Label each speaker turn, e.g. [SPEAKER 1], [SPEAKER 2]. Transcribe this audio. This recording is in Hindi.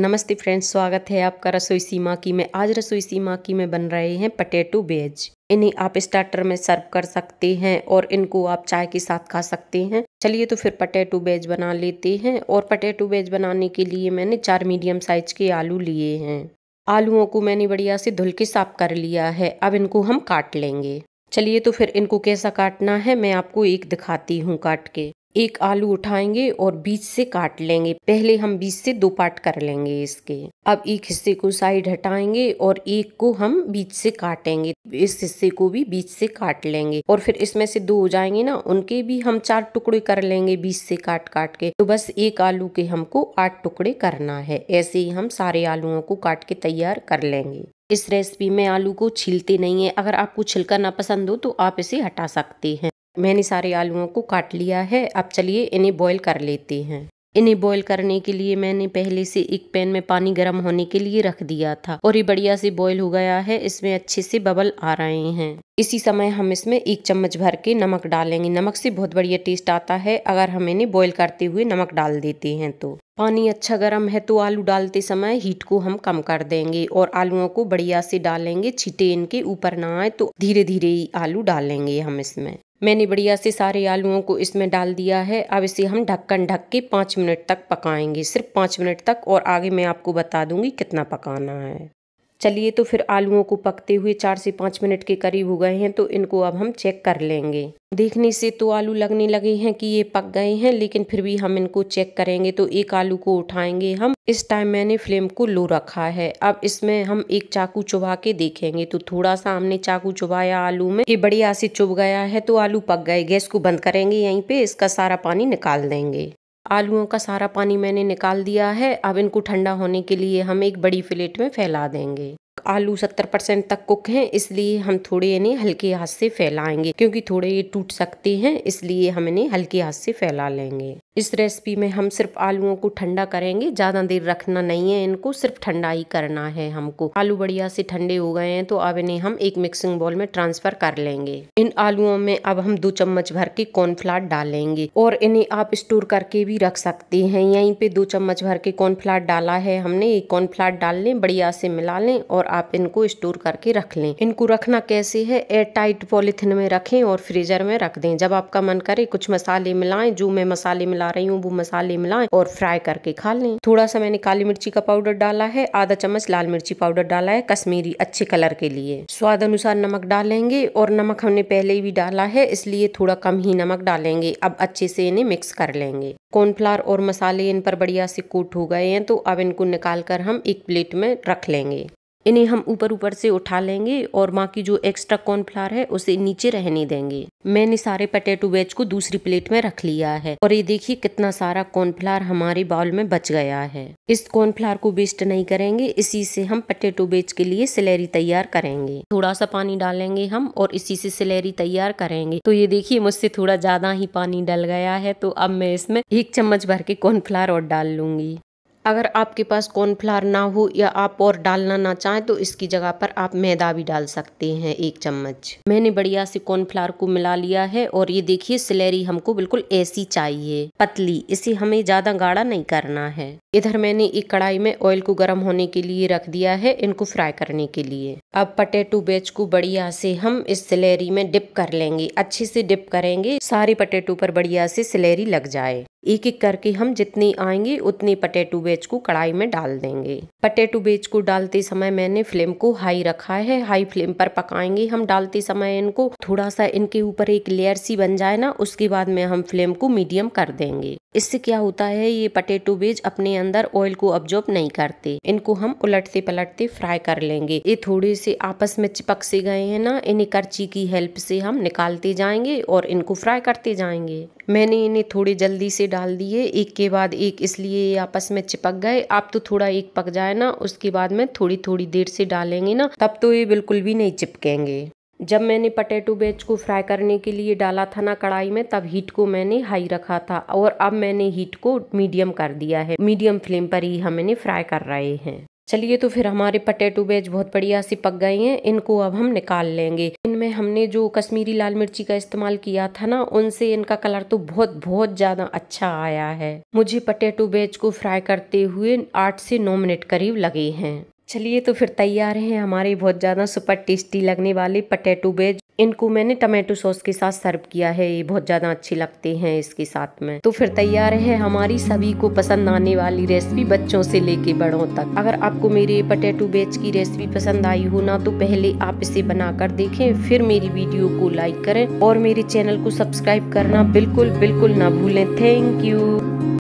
[SPEAKER 1] नमस्ते फ्रेंड्स स्वागत है आपका रसोई सीमा की में आज रसोई सीमा की में बन रहे हैं पटेटो वेज इन्हें आप स्टार्टर में सर्व कर सकते हैं और इनको आप चाय के साथ खा सकते हैं चलिए तो फिर पटेटो वेज बना लेते हैं और पटेटो वेज बनाने के लिए मैंने चार मीडियम साइज के आलू लिए हैं आलूओं को मैंने बढ़िया से धुल के साफ कर लिया है अब इनको हम काट लेंगे चलिए तो फिर इनको कैसा काटना है मैं आपको एक दिखाती हूँ काट के एक आलू उठाएंगे और बीच से काट लेंगे पहले हम बीच से दो पार्ट कर लेंगे इसके अब एक हिस्से को साइड हटाएंगे और एक को हम बीच से काटेंगे इस हिस्से को भी बीच से काट लेंगे और फिर इसमें से दो हो जाएंगे ना उनके भी हम चार टुकड़े कर लेंगे बीच से काट काट के तो बस एक आलू के हमको आठ टुकड़े करना है ऐसे ही हम सारे आलुओं को काट के तैयार कर लेंगे इस रेसिपी में आलू को छीलते नहीं है अगर आपको छिलका ना पसंद हो तो आप इसे हटा सकते हैं मैंने सारे आलूओं को काट लिया है अब चलिए इन्हें बॉईल कर लेते हैं इन्हें बॉईल करने के लिए मैंने पहले से एक पैन में पानी गर्म होने के लिए रख दिया था और ये बढ़िया से बॉईल हो गया है इसमें अच्छे से बबल आ रहे हैं इसी समय हम इसमें एक चम्मच भर के नमक डालेंगे नमक से बहुत बढ़िया टेस्ट आता है अगर हम इन्हें बॉईल करते हुए नमक डाल देते हैं तो पानी अच्छा गर्म है तो आलू डालते समय हीट को हम कम कर देंगे और आलुओं को बढ़िया से डालेंगे छीटे इनके ऊपर ना आए तो धीरे धीरे ही आलू डालेंगे हम इसमें मैंने बढ़िया से सारे आलूओं को इसमें डाल दिया है अब इसे हम ढक्कन ढक के पाँच मिनट तक पकाएंगे सिर्फ पाँच मिनट तक और आगे मैं आपको बता दूंगी कितना पकाना है चलिए तो फिर आलूओं को पकते हुए चार से पाँच मिनट के करीब हो गए हैं तो इनको अब हम चेक कर लेंगे देखने से तो आलू लगने लगे हैं कि ये पक गए हैं लेकिन फिर भी हम इनको चेक करेंगे तो एक आलू को उठाएंगे हम इस टाइम मैंने फ्लेम को लो रखा है अब इसमें हम एक चाकू चुबा के देखेंगे तो थोड़ा सा हमने चाकू चुबाया आलू में ये बढ़िया से चुभ गया है तो आलू पक गए गैस को बंद करेंगे यहीं पे इसका सारा पानी निकाल देंगे आलूओं का सारा पानी मैंने निकाल दिया है अब इनको ठंडा होने के लिए हम एक बड़ी प्लेट में फैला देंगे आलू सत्तर परसेंट तक कुक हैं इसलिए हम थोड़े इन्हें हल्के हाथ से फैलाएंगे क्योंकि थोड़े ये टूट सकते हैं इसलिए हम इन्हें हल्के हाथ से फैला लेंगे इस रेसिपी में हम सिर्फ आलूओं को ठंडा करेंगे ज़्यादा देर रखना नहीं है इनको सिर्फ ठंडा ही करना है हमको आलू बढ़िया से ठंडे हो गए हैं तो अब इन्हें हम एक मिक्सिंग बॉल में ट्रांसफर कर लेंगे इन आलुओं में अब हम दो चम्मच भर के कॉर्नफ्लावर डालेंगे और इन्हें आप स्टोर करके भी रख सकते हैं यहीं पे दो चम्मच भर के कॉर्नफ्लावर डाला है हमने ये कॉर्नफ्लावर डाल लें बढ़िया से मिला लें और आप इनको स्टोर करके रख लें इनको रखना कैसे है एयर टाइट पॉलिथिन में रखें और फ्रीजर में रख दें जब आपका मन करे कुछ मसाले मिलाएं जो मैं मसाले मिला बता रही हूँ वो मसाले मिलाएं और फ्राई करके खा लें थोड़ा सा मैंने काली मिर्ची का पाउडर डाला है आधा चम्मच लाल मिर्ची पाउडर डाला है कश्मीरी अच्छे कलर के लिए स्वाद अनुसार नमक डालेंगे और नमक हमने पहले ही भी डाला है इसलिए थोड़ा कम ही नमक डालेंगे अब अच्छे से इन्हें मिक्स कर लेंगे कॉर्नफ्लावर और मसाले इन पर बढ़िया से कोट हो गए हैं तो अब इनको निकाल कर हम एक प्लेट में रख लेंगे इन्हें हम ऊपर ऊपर से उठा लेंगे और माँ की जो एक्स्ट्रा कॉर्नफ्लावर है उसे नीचे रहने देंगे मैंने सारे पटेटो वेज को दूसरी प्लेट में रख लिया है और ये देखिए कितना सारा कॉर्नफ्लावर हमारे बाउल में बच गया है इस कॉर्नफ्लावर को वेस्ट नहीं करेंगे इसी से हम पटेटो वेज के लिए सिलेरी तैयार करेंगे थोड़ा सा पानी डालेंगे हम और इसी से सिलेरी तैयार करेंगे तो ये देखिए मुझसे थोड़ा ज्यादा ही पानी डल गया है तो अब मैं इसमें एक चम्मच भर के कॉर्नफ्लावर और डाल लूंगी अगर आपके पास कॉर्नफ्लावर ना हो या आप और डालना ना चाहें तो इसकी जगह पर आप मैदा भी डाल सकते हैं एक चम्मच मैंने बढ़िया से कॉर्नफ्लावर को मिला लिया है और ये देखिए सिलेरी हमको बिल्कुल ऐसी चाहिए पतली इसे हमें ज़्यादा गाढ़ा नहीं करना है इधर मैंने एक कढ़ाई में ऑयल को गर्म होने के लिए रख दिया है इनको फ्राई करने के लिए अब पटेटो बेच को बढ़िया से हम इस सिलेरी में डिप कर लेंगे अच्छे से डिप करेंगे सारे पटेटो पर बढ़िया से सिलेरी लग जाए एक एक करके हम जितने आएंगे उतने पटेटो बेच को कढ़ाई में डाल देंगे पटेटो बेच को डालते समय मैंने फ्लेम को हाई रखा है हाई फ्लेम पर पकाएंगे हम डालते समय इनको थोड़ा सा इनके ऊपर एक लेयर सी बन जाए ना उसके बाद में हम फ्लेम को मीडियम कर देंगे इससे क्या होता है ये पटेटो बेच अपने अंदर अंदर ऑयल को ऑब्जॉर्ब नहीं करते इनको हम उलटते पलटते फ्राई कर लेंगे ये थोड़े से आपस में चिपक से गए हैं ना इन्हें करची की हेल्प से हम निकालते जाएंगे और इनको फ्राई करते जाएंगे मैंने इन्हें थोड़े जल्दी से डाल दिए एक के बाद एक इसलिए आपस में चिपक गए आप तो थोड़ा एक पक जाए ना उसके बाद में थोड़ी थोड़ी देर से डालेंगे ना तब तो ये बिल्कुल भी नहीं चिपकेंगे जब मैंने पटेटो वेज को फ्राई करने के लिए डाला था ना कढ़ाई में तब हीट को मैंने हाई रखा था और अब मैंने हीट को मीडियम कर दिया है मीडियम फ्लेम पर ही हम इन्हें फ्राई कर रहे हैं चलिए तो फिर हमारे पटेटो बेज बहुत बढ़िया से पक गए हैं इनको अब हम निकाल लेंगे इनमें हमने जो कश्मीरी लाल मिर्ची का इस्तेमाल किया था ना उनसे इनका कलर तो बहुत बहुत ज़्यादा अच्छा आया है मुझे पटेटो बेज को फ्राई करते हुए आठ से नौ मिनट करीब लगे हैं चलिए तो फिर तैयार हैं हमारे बहुत ज़्यादा सुपर टेस्टी लगने वाले पटेटो वेज इनको मैंने टमाटो सॉस के साथ सर्व किया है ये बहुत ज़्यादा अच्छे लगते हैं इसके साथ में तो फिर तैयार है हमारी सभी को पसंद आने वाली रेसिपी बच्चों से लेके बड़ों तक अगर आपको मेरे पटेटो वेज की रेसिपी पसंद आई हो ना तो पहले आप इसे बनाकर देखें फिर मेरी वीडियो को लाइक करें और मेरे चैनल को सब्सक्राइब करना बिल्कुल बिल्कुल ना भूलें थैंक यू